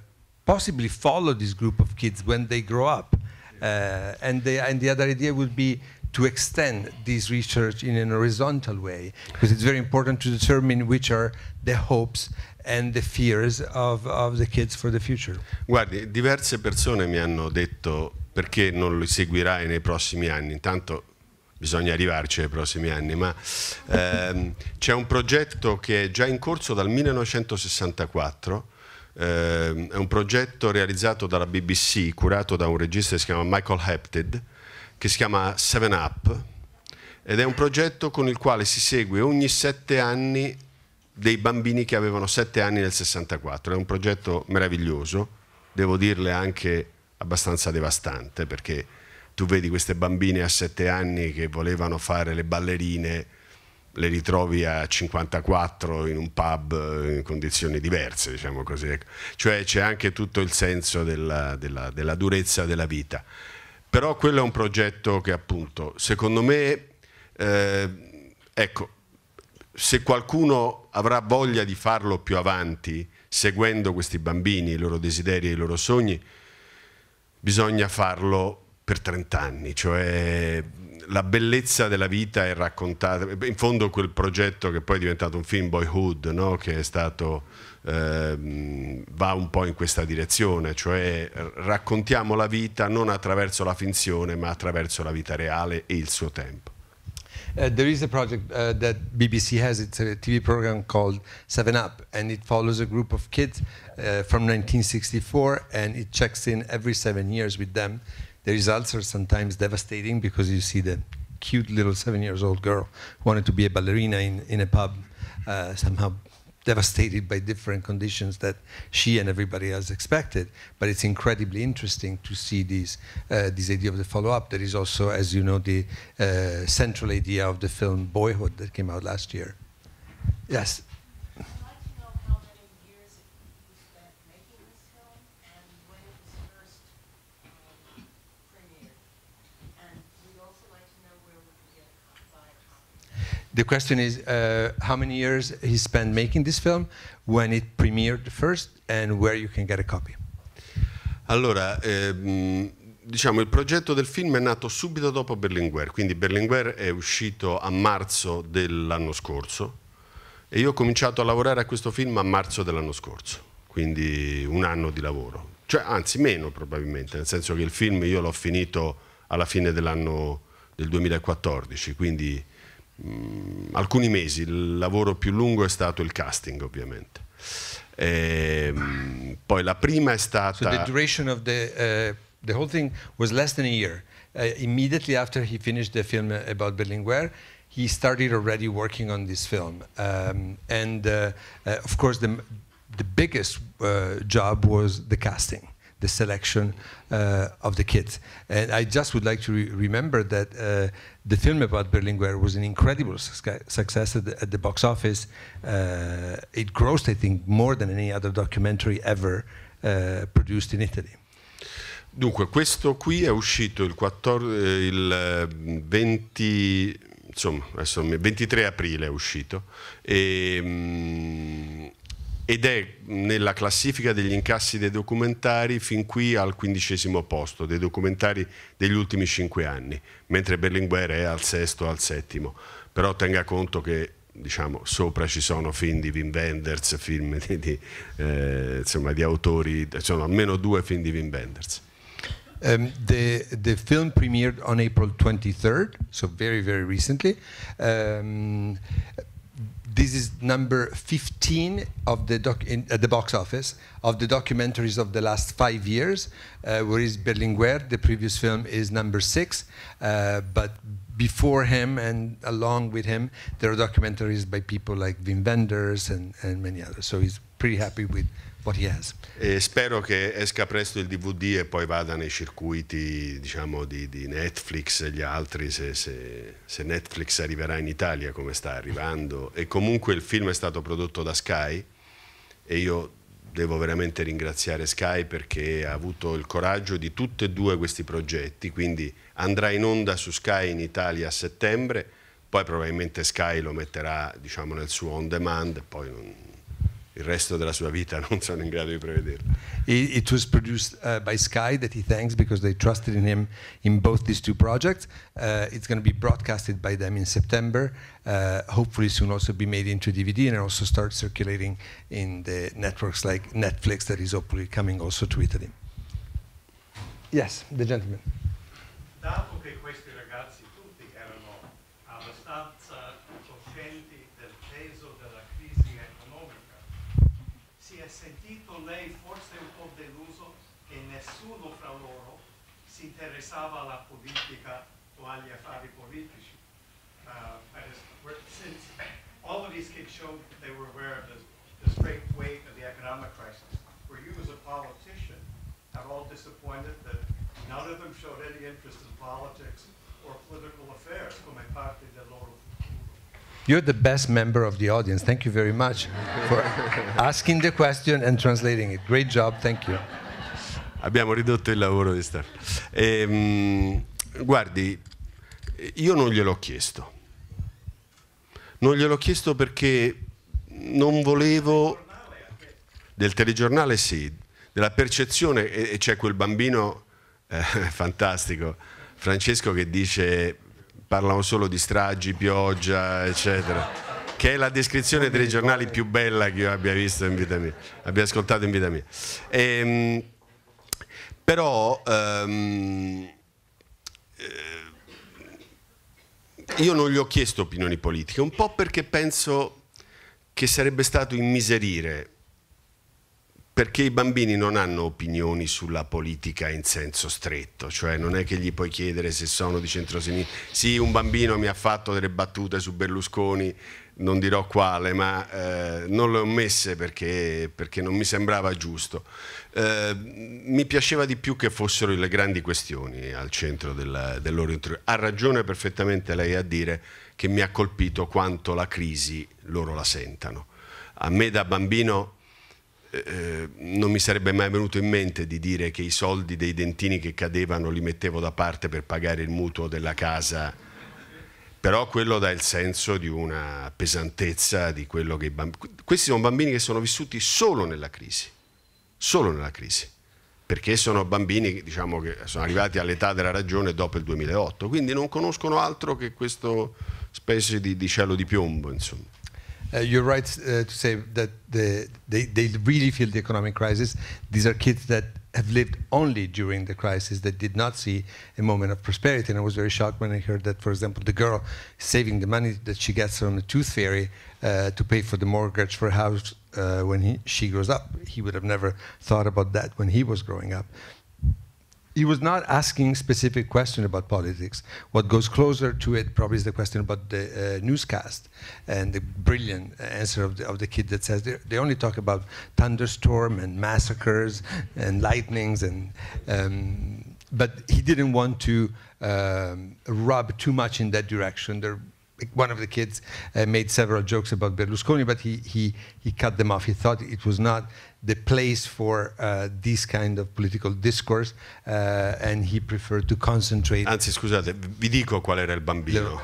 possibly follow this group of kids when they grow up, uh, and, the, and the other idea would be to extend this research in an horizontal way, because it's very important to determine which are the hopes and the fears of, of the kids for the future. Guardi, diverse persone mi hanno detto perché non lo seguirai nei prossimi anni, intanto bisogna arrivarci nei prossimi anni, ma ehm, c'è un progetto che è già in corso dal 1964 eh, è un progetto realizzato dalla BBC, curato da un regista che si chiama Michael Hepted, che si chiama Seven Up ed è un progetto con il quale si segue ogni sette anni dei bambini che avevano sette anni nel 64. È un progetto meraviglioso, devo dirle anche abbastanza devastante perché tu vedi queste bambine a sette anni che volevano fare le ballerine le ritrovi a 54 in un pub in condizioni diverse, diciamo così. Ecco. Cioè c'è anche tutto il senso della, della, della durezza della vita. Però quello è un progetto che appunto, secondo me, eh, ecco, se qualcuno avrà voglia di farlo più avanti, seguendo questi bambini, i loro desideri e i loro sogni, bisogna farlo per 30 anni, cioè la bellezza della vita è raccontata, in fondo quel progetto che poi è diventato un film Boyhood, no? che è stato eh, va un po' in questa direzione, cioè raccontiamo la vita non attraverso la finzione ma attraverso la vita reale e il suo tempo. Uh, there is a project uh, that BBC has. It's a TV program called Seven Up, and it follows a group of kids uh, from 1964, and it checks in every seven years with them. The results are sometimes devastating because you see the cute little seven years old girl who wanted to be a ballerina in, in a pub uh, somehow devastated by different conditions that she and everybody else expected. But it's incredibly interesting to see these, uh, this idea of the follow-up. That is also, as you know, the uh, central idea of the film Boyhood that came out last year. Yes. The question is uh, how many years he spent making this film, when it premiered first, and where you can get a copy. Allora, ehm, diciamo, il progetto del film è nato subito dopo Berlinguer, quindi Berlinguer è uscito a marzo dell'anno scorso e io ho cominciato a lavorare a questo film a marzo dell'anno scorso, quindi un anno di lavoro, cioè anzi meno probabilmente, nel senso che il film io l'ho finito alla fine dell'anno del 2014, quindi mh, mm, alcuni mesi, il lavoro più lungo è stato il casting ovviamente. E, ehm, mh, poi la prima è stata... So the duration of the, uh, the whole thing was less than a year. Uh, immediately after he finished the film about Berlinguer, he started already working on this film. Um, and uh, uh, of course, the, the biggest uh, job was the casting the selection uh, of the kit. And I just would like to re remember that uh, the film about Berlinguer was an incredible su success at the, at the, box office. Uh, it grossed, I think, more than any other documentary ever uh, produced in Italy. Dunque, questo qui è uscito il, 14, eh, il 20, ehm, insomma, 23 aprile è uscito e, mm, ed è nella classifica degli incassi dei documentari fin qui al quindicesimo posto dei documentari degli ultimi cinque anni, mentre Berlinguer è al sesto al settimo. Però tenga conto che diciamo, sopra ci sono film di Wim Wenders, film di, di, eh, insomma, di autori, sono almeno due film di Wim Wenders. Um, the, the film premiered on April 23rd, so very, very recently. Um, this is number 15 of the doc in, at uh, the box office of the documentaries of the last five years, uh, Berlinguer, the previous film, is number six. Uh, but before him and along with him, there are documentaries by people like Wim Wenders and, and many others. So he's pretty happy with E spero che esca presto il DVD e poi vada nei circuiti diciamo, di, di, Netflix e gli altri, se, se, se, Netflix arriverà in Italia come sta arrivando. E comunque il film è stato prodotto da Sky e io devo veramente ringraziare Sky perché ha avuto il coraggio di tutti e due questi progetti, quindi andrà in onda su Sky in Italia a settembre, poi probabilmente Sky lo metterà diciamo, nel suo on demand, poi non, il resto della sua vita *laughs* non sono in grado di prevederlo. It was produced uh, by Sky that he thanks because they trusted in him in both these two projects. Uh, it's going to be broadcasted by them in September, uh, hopefully soon also be made into DVD and also start circulating in the networks like Netflix that is hopefully coming also to Italy. Yes, the gentleman. pensava politica o agli affari politici. Uh, just, since all of these kids showed they were aware of the straight great weight of the economic crisis, were you as a politician at all disappointed that none of them showed any interest in politics or political affairs come parte del loro you're the best member of the audience. Thank you very much for asking the question and translating it. Great job. Thank you. abbiamo ridotto il lavoro di Stefano. Ehm, guardi, io non gliel'ho chiesto. Non gliel'ho chiesto perché non volevo... Del telegiornale sì, della percezione, e c'è quel bambino eh, *laughs* fantastico, Francesco, che dice parlano solo di stragi, pioggia, eccetera, che è la descrizione dei telegiornali più bella che io abbia visto in vita mia, abbia ascoltato in vita mia. Ehm, però ehm, eh, io non gli ho chiesto opinioni politiche, un po' perché penso che sarebbe stato immiserire, perché i bambini non hanno opinioni sulla politica in senso stretto, cioè non è che gli puoi chiedere se sono di centrosinistra. Sì, un bambino mi ha fatto delle battute su Berlusconi, non dirò quale, ma eh, non le ho messe perché, perché non mi sembrava giusto. Ehm, mi piaceva di più che fossero le grandi questioni al centro della, del loro intero. Ha ragione perfettamente lei a dire che mi ha colpito quanto la crisi loro la sentano. A me da bambino eh, non mi sarebbe mai venuto in mente di dire che i soldi dei dentini che cadevano li mettevo da parte per pagare il mutuo della casa però quello dà il senso di una pesantezza di quello che i bambini... Questi sono bambini che sono vissuti solo nella crisi solo nella crisi, perché sono bambini diciamo, che sono arrivati all'età della ragione dopo il 2008, quindi non conoscono altro che questo specie di, di cielo di piombo. Insomma. Uh, you're right uh, to say that the, they, they really feel the economic crisis. These are kids that have lived only during the crisis, that did not see a moment of prosperity. And I was very shocked when I heard that, for example, the girl saving the money that she gets from the tooth fairy uh, to pay for the mortgage for a house uh, when he, she grows up. He would have never thought about that when he was growing up. He was not asking specific question about politics. What goes closer to it probably is the question about the uh, newscast and the brilliant answer of the, of the kid that says they, only talk about thunderstorm and massacres and lightnings and um, but he didn't want to um, rub too much in that direction. There one of the kids uh, made several jokes about Berlusconi, but he, he, he cut them off. He thought it was not the place for uh, this kind of political discourse uh, and he preferred to concentrate. Anzi, scusate, vi dico qual era il bambino.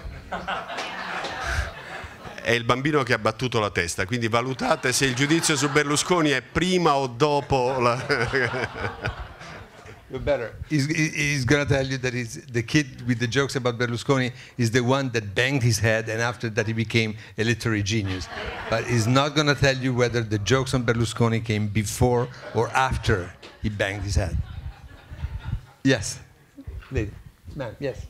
È il bambino che ha battuto la testa, quindi valutate se il giudizio su Berlusconi è prima o dopo la... *laughs* you're better. He's, he's gonna tell you that he's, the kid with the jokes about Berlusconi is the one that banged his head and after that he became a literary genius. But he's not gonna tell you whether the jokes on Berlusconi came before or after he banged his head. Yes. Lady. Ma'am, yes.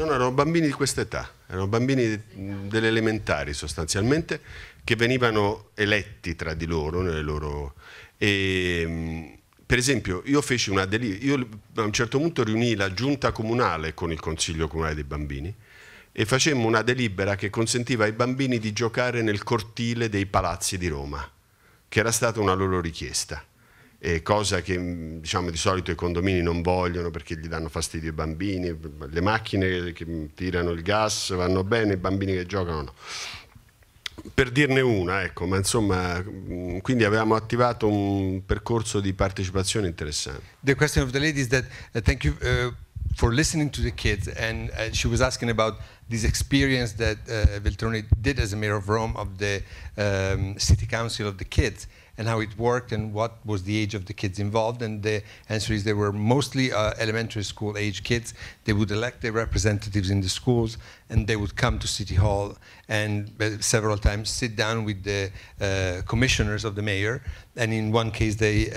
No, no, erano bambini di questa età, erano bambini delle elementari sostanzialmente, che venivano eletti tra di loro, loro e, per esempio, io feci una delibera, io a un certo punto riunì la giunta comunale con il Consiglio Comunale dei Bambini e facemmo una delibera che consentiva ai bambini di giocare nel cortile dei palazzi di Roma, che era stata una loro richiesta eh, cosa che mm, diciamo, di solito i condomini non vogliono perché gli danno fastidio ai bambini, le macchine che mm, tirano il gas vanno bene, i bambini che giocano no. Per dirne una, ecco, ma insomma, mm, quindi avevamo attivato un percorso di partecipazione interessante. The question of the lady is that uh, thank you uh, for listening to the kids and uh, she was asking about this experience that uh, Veltroni did as a mayor of Rome of the um, city council of the kids. and how it worked and what was the age of the kids involved. And the answer is they were mostly uh, elementary school age kids. They would elect their representatives in the schools and they would come to City Hall and uh, several times sit down with the uh, commissioners of the mayor. And in one case, they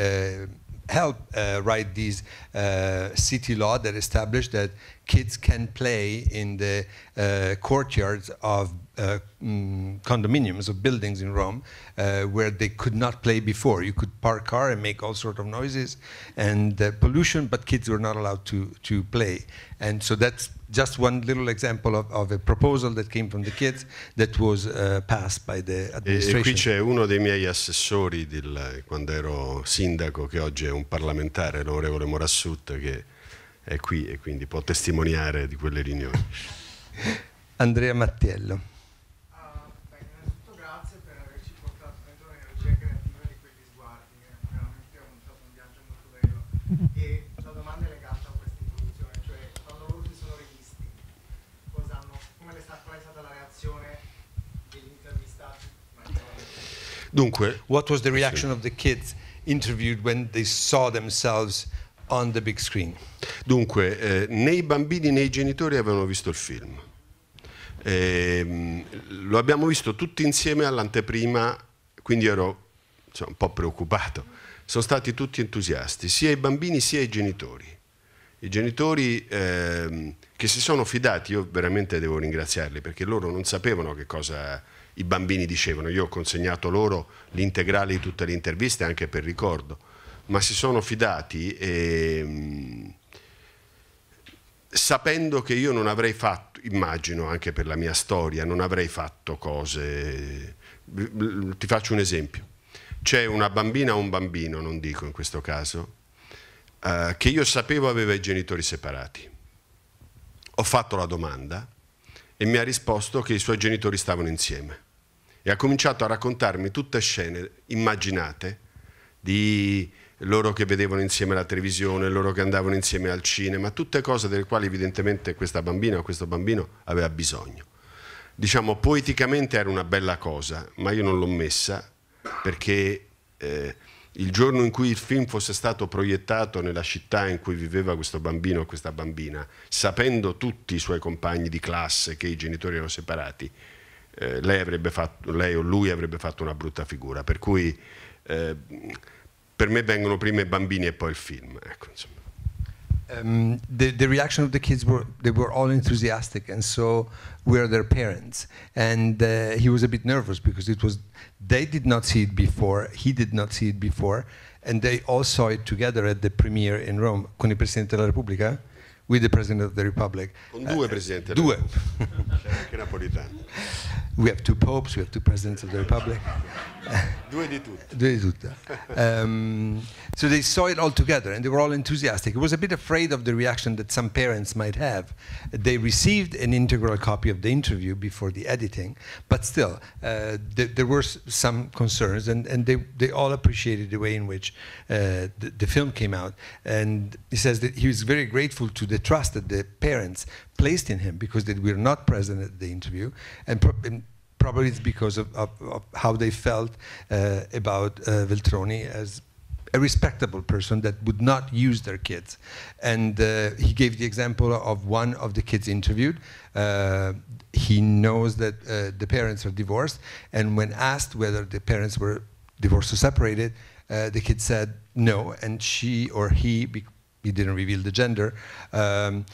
uh, helped uh, write these uh, city law that established that kids can play in the uh, courtyards of uh, mm, condominiums or buildings in Rome uh, where they could not play before. You could park car and make all sort of noises and uh, pollution, but kids were not allowed to, to play. And so that's just one little example of, of a proposal that came from the kids that was uh, passed by the administration. E, e qui c'è uno dei miei assessori del, quando ero sindaco, che oggi è un parlamentare, l'onorevole Morassut, che è qui e quindi può testimoniare di quelle riunioni. Andrea Mattiello. e la domanda è legata a questa introduzione, quando si sono rivisti, come è stata la reazione degli intervistati? Dunque, what was the reaction of the kids interviewed when they saw themselves on the big screen. Dunque, eh, né i bambini né i genitori avevano visto il film. E, ehm, lo abbiamo visto tutti insieme all'anteprima, quindi ero insomma, un po' preoccupato. Sono stati tutti entusiasti, sia i bambini sia i genitori. I genitori eh, che si sono fidati, io veramente devo ringraziarli perché loro non sapevano che cosa i bambini dicevano. Io ho consegnato loro l'integrale di tutte le interviste anche per ricordo ma si sono fidati e, ehm, sapendo che io non avrei fatto, immagino anche per la mia storia, non avrei fatto cose, ti faccio un esempio, c'è una bambina o un bambino, non dico in questo caso, eh, che io sapevo aveva i genitori separati. Ho fatto la domanda e mi ha risposto che i suoi genitori stavano insieme e ha cominciato a raccontarmi tutte scene immaginate di loro che vedevano insieme la televisione, loro che andavano insieme al cinema, tutte cose delle quali evidentemente questa bambina o questo bambino aveva bisogno. Diciamo, poeticamente era una bella cosa, ma io non l'ho messa perché eh, il giorno in cui il film fosse stato proiettato nella città in cui viveva questo bambino o questa bambina, sapendo tutti i suoi compagni di classe che i genitori erano separati, eh, lei, fatto, lei, o lui avrebbe fatto una brutta figura. Per cui... Eh, per me vengono prima i bambini e poi il film. Ecco, um, the, the reaction of the kids were they were all enthusiastic and so were their parents and uh, he was a bit nervous because it was they did not see it before he did not see it before and they all saw it together at the premiere in Rome con il presidente della Repubblica with the President of the Republic. Con due Presidenti uh, eh, Due. Anche Napolitano. *laughs* We have two popes, we have two presidents of the Republic. *laughs* due di tutte. Due di tutte. Um, so they saw it all together and they were all enthusiastic. I was a bit afraid of the reaction that some parents might have. They received an integral copy of the interview before the editing, but still, uh, th there were some concerns and, and they, they all appreciated the way in which uh, the, the film came out. And he says that he was very grateful to the the trust that the parents placed in him because they were not present at the interview, and, pro and probably it's because of, of, of how they felt uh, about uh, Veltroni as a respectable person that would not use their kids. And uh, he gave the example of one of the kids interviewed. Uh, he knows that uh, the parents are divorced, and when asked whether the parents were divorced or separated, uh, the kid said no, and she or he, he didn't reveal the gender, um,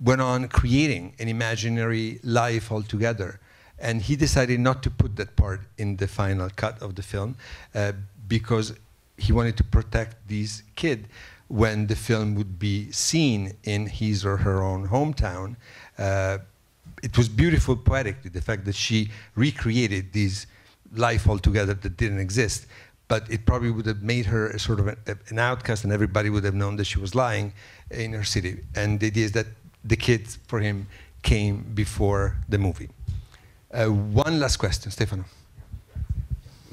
went on creating an imaginary life altogether. And he decided not to put that part in the final cut of the film uh, because he wanted to protect this kid when the film would be seen in his or her own hometown. Uh, it was beautiful poetically, the fact that she recreated this life altogether that didn't exist but it probably would have made her sort of an outcast and everybody would have known that she was lying in her city. And the idea is that the kids for him came before the movie. Uh, one last question, Stefano.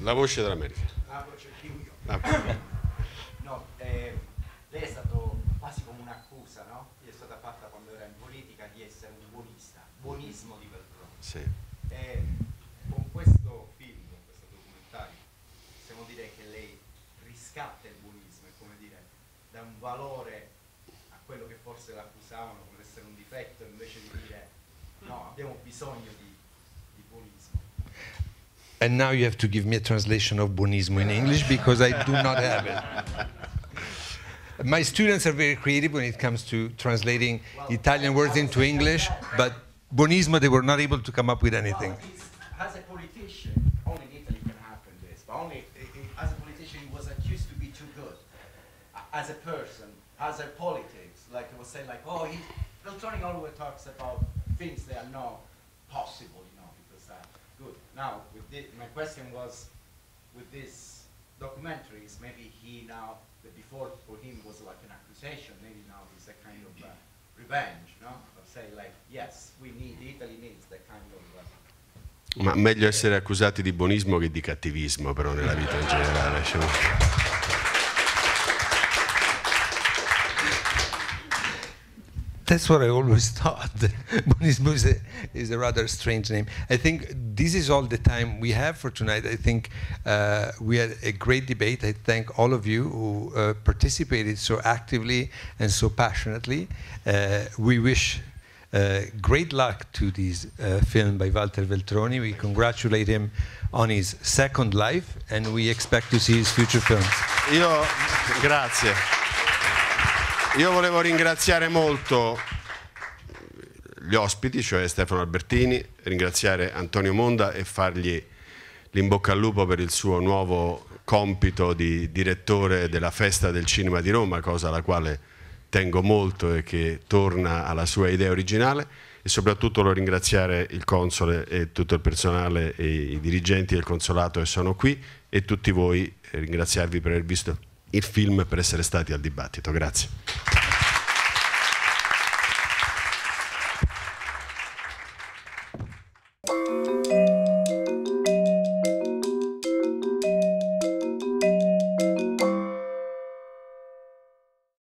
La voce dell'America. La voce, chiudo. Ah. *coughs* No, eh, lei è stato And now you have to give me a translation of Bonismo in English because I do not have it. My students are very creative when it comes to translating well, Italian words into English, but Bonismo, they were not able to come up with anything. Well, as a politician, only in Italy can happen this, but only as a politician, he was accused to be too good. As a person, as a politics, like I was saying, like, oh, he, Beltroni always talks about things that are not possible, you know, because that good. Now, this, my question was, with this documentary, is maybe he now, the before for him was like an accusation, maybe now it's a kind of uh, revenge, no? But say like, yes, we need, Italy needs that kind of... Uh, ma meglio essere accusati di buonismo che di cattivismo però nella vita in generale. that's what I always *laughs* thought. Buddhism is a, is a rather strange name. I think this is all the time we have for tonight. I think uh, we had a great debate. I thank all of you who uh, participated so actively and so passionately. Uh, we wish uh, great luck to this uh, film by Walter Veltroni. We congratulate him on his second life, and we expect to see his future films. Io, grazie. Io volevo ringraziare molto gli ospiti, cioè Stefano Albertini, ringraziare Antonio Monda e fargli l'in bocca al lupo per il suo nuovo compito di direttore della Festa del Cinema di Roma, cosa alla quale tengo molto e che torna alla sua idea originale e soprattutto lo ringraziare il console e tutto il personale e i dirigenti del consolato che sono qui e tutti voi eh, ringraziarvi per aver visto il film per essere stati al dibattito. Grazie.